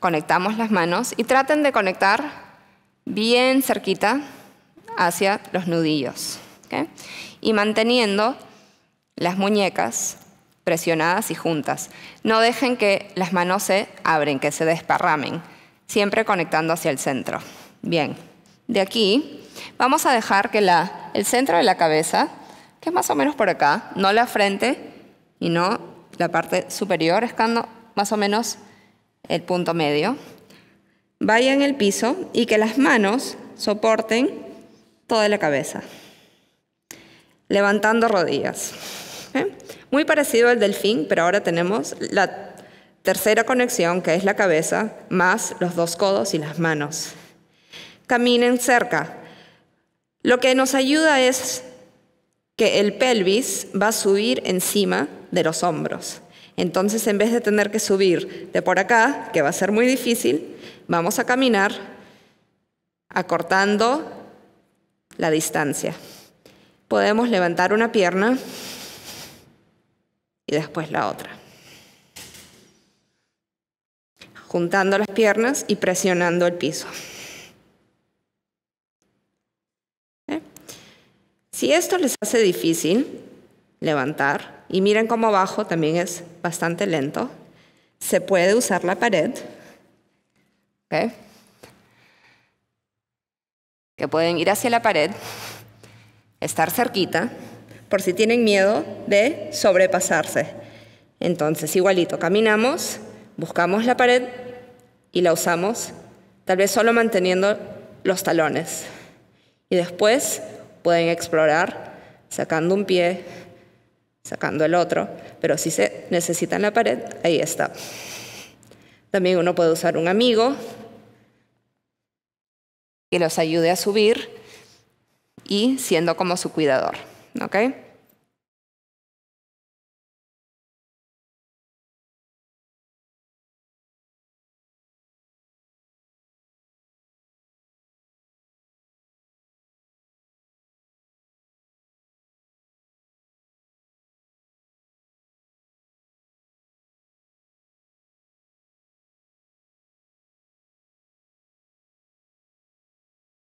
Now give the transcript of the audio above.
Conectamos las manos y traten de conectar bien cerquita hacia los nudillos. Y manteniendo las muñecas presionadas y juntas. No dejen que las manos se abren, que se desparramen, siempre conectando hacia el centro. Bien, de aquí vamos a dejar que la, el centro de la cabeza, que es más o menos por acá, no la frente y no la parte superior, escando más o menos el punto medio, vaya en el piso y que las manos soporten toda la cabeza, levantando rodillas. ¿eh? Muy parecido al delfín, pero ahora tenemos la tercera conexión, que es la cabeza, más los dos codos y las manos. Caminen cerca. Lo que nos ayuda es que el pelvis va a subir encima de los hombros. Entonces, en vez de tener que subir de por acá, que va a ser muy difícil, vamos a caminar acortando la distancia. Podemos levantar una pierna y después la otra. Juntando las piernas y presionando el piso. ¿Eh? Si esto les hace difícil levantar, y miren cómo abajo también es bastante lento. Se puede usar la pared, que pueden ir hacia la pared, estar cerquita, por si tienen miedo de sobrepasarse. Entonces, igualito, caminamos, buscamos la pared y la usamos, tal vez solo manteniendo los talones. Y después pueden explorar sacando un pie, sacando el otro, pero si se necesita en la pared, ahí está. También uno puede usar un amigo que los ayude a subir y siendo como su cuidador.